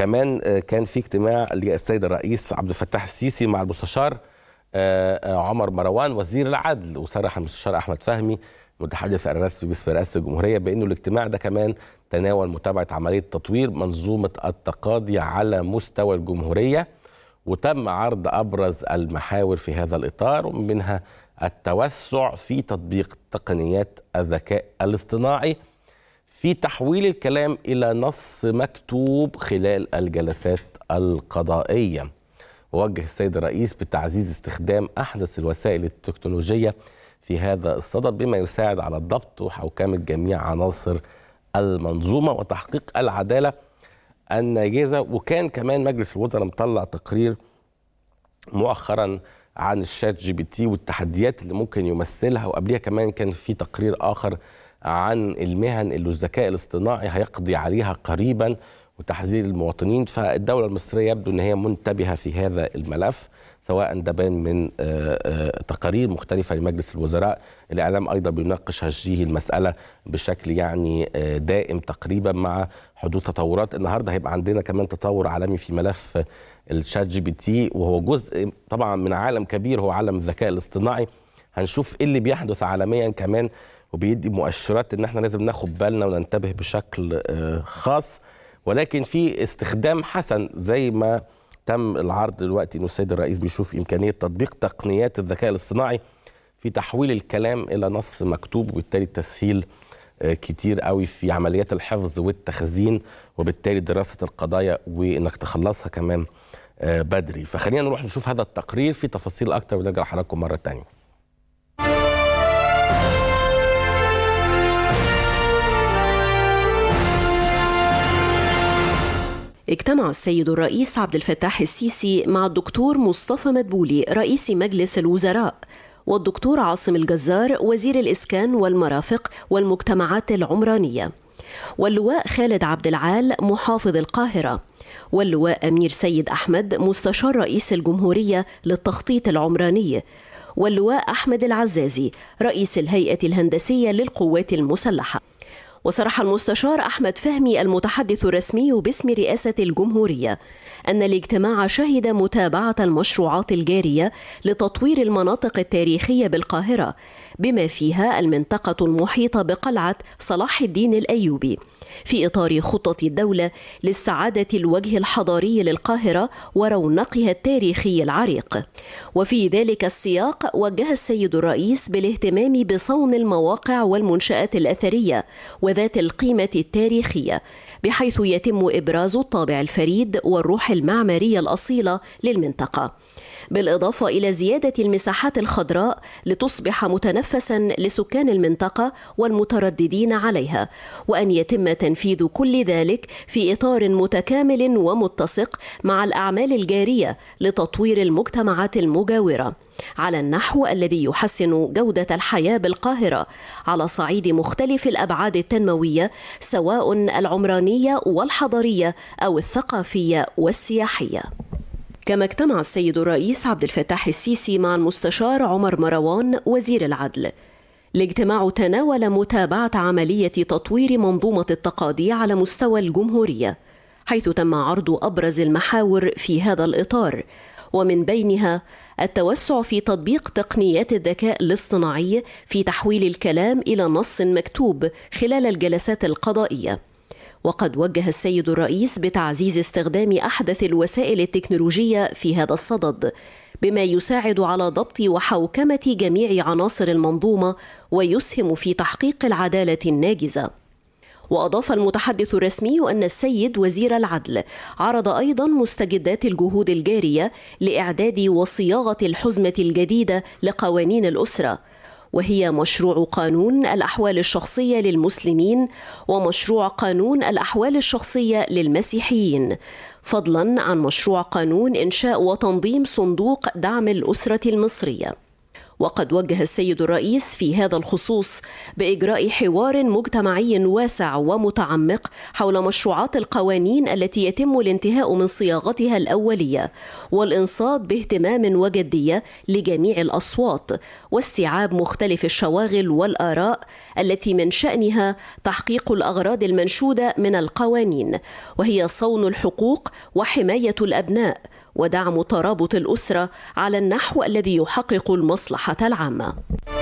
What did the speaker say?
كمان آه، كان في اجتماع للسيد الرئيس عبد الفتاح السيسي مع المستشار آه، آه، عمر مروان وزير العدل وصرح المستشار احمد فهمي متحدث الرسمي باسم رئاسه الجمهوريه بانه الاجتماع ده كمان تناول متابعه عمليه تطوير منظومه التقاضي على مستوى الجمهوريه وتم عرض ابرز المحاور في هذا الاطار ومنها التوسع في تطبيق تقنيات الذكاء الاصطناعي في تحويل الكلام إلى نص مكتوب خلال الجلسات القضائية ووجه السيد الرئيس بتعزيز استخدام أحدث الوسائل التكنولوجية في هذا الصدد بما يساعد على الضبط وحوكمة جميع عناصر المنظومة وتحقيق العدالة الناجزة وكان كمان مجلس الوزراء مطلع تقرير مؤخرا عن الشات جي بي تي والتحديات اللي ممكن يمثلها وقبليها كمان كان في تقرير آخر عن المهن اللي الذكاء الاصطناعي هيقضي عليها قريبا وتحذير المواطنين فالدولة المصرية يبدو أن هي منتبهة في هذا الملف سواء ده بان من آه، آه، تقارير مختلفة لمجلس الوزراء الإعلام أيضا بيناقش هذه المسألة بشكل يعني آه، دائم تقريبا مع حدوث تطورات النهاردة هيبقى عندنا كمان تطور عالمي في ملف الشات جي بي تي وهو جزء طبعا من عالم كبير هو عالم الذكاء الاصطناعي هنشوف ايه اللي بيحدث عالميا كمان وبيدي مؤشرات ان احنا لازم ناخد بالنا وننتبه بشكل آه، خاص ولكن في استخدام حسن زي ما تم العرض دلوقتي انه السيد الرئيس بيشوف امكانيه تطبيق تقنيات الذكاء الاصطناعي في تحويل الكلام الى نص مكتوب وبالتالي تسهيل آه، كتير قوي في عمليات الحفظ والتخزين وبالتالي دراسه القضايا وانك تخلصها كمان آه، بدري فخلينا نروح نشوف هذا التقرير في تفاصيل اكتر ونرجع لحضراتكم مره ثانيه اجتمع السيد الرئيس عبد الفتاح السيسي مع الدكتور مصطفى مدبولي رئيس مجلس الوزراء والدكتور عاصم الجزار وزير الإسكان والمرافق والمجتمعات العمرانية واللواء خالد عبد العال محافظ القاهرة واللواء أمير سيد أحمد مستشار رئيس الجمهورية للتخطيط العمراني واللواء أحمد العزازي رئيس الهيئة الهندسية للقوات المسلحة وصرح المستشار أحمد فهمي المتحدث الرسمي باسم رئاسة الجمهورية أن الاجتماع شهد متابعة المشروعات الجارية لتطوير المناطق التاريخية بالقاهرة بما فيها المنطقة المحيطة بقلعة صلاح الدين الأيوبي في إطار خطة الدولة لاستعادة الوجه الحضاري للقاهرة ورونقها التاريخي العريق وفي ذلك السياق وجه السيد الرئيس بالاهتمام بصون المواقع والمنشآت الأثرية وذات القيمة التاريخية بحيث يتم إبراز الطابع الفريد والروح المعمارية الأصيلة للمنطقة بالإضافة إلى زيادة المساحات الخضراء لتصبح متنفسا لسكان المنطقة والمترددين عليها وأن يتم تنفيذ كل ذلك في إطار متكامل ومتسق مع الأعمال الجارية لتطوير المجتمعات المجاورة على النحو الذي يحسن جودة الحياة بالقاهرة على صعيد مختلف الأبعاد التنموية سواء العمرانية والحضرية أو الثقافية والسياحية كما اجتمع السيد الرئيس عبد الفتاح السيسي مع المستشار عمر مروان وزير العدل الاجتماع تناول متابعة عملية تطوير منظومة التقاضي على مستوى الجمهورية حيث تم عرض أبرز المحاور في هذا الإطار ومن بينها التوسع في تطبيق تقنيات الذكاء الاصطناعي في تحويل الكلام الى نص مكتوب خلال الجلسات القضائيه وقد وجه السيد الرئيس بتعزيز استخدام احدث الوسائل التكنولوجيه في هذا الصدد بما يساعد على ضبط وحوكمه جميع عناصر المنظومه ويسهم في تحقيق العداله الناجزه وأضاف المتحدث الرسمي أن السيد وزير العدل عرض أيضا مستجدات الجهود الجارية لإعداد وصياغة الحزمة الجديدة لقوانين الأسرة وهي مشروع قانون الأحوال الشخصية للمسلمين ومشروع قانون الأحوال الشخصية للمسيحيين فضلا عن مشروع قانون إنشاء وتنظيم صندوق دعم الأسرة المصرية وقد وجه السيد الرئيس في هذا الخصوص باجراء حوار مجتمعي واسع ومتعمق حول مشروعات القوانين التي يتم الانتهاء من صياغتها الاوليه والانصات باهتمام وجديه لجميع الاصوات واستيعاب مختلف الشواغل والاراء التي من شانها تحقيق الاغراض المنشوده من القوانين وهي صون الحقوق وحمايه الابناء ودعم ترابط الاسره على النحو الذي يحقق المصلحه العامه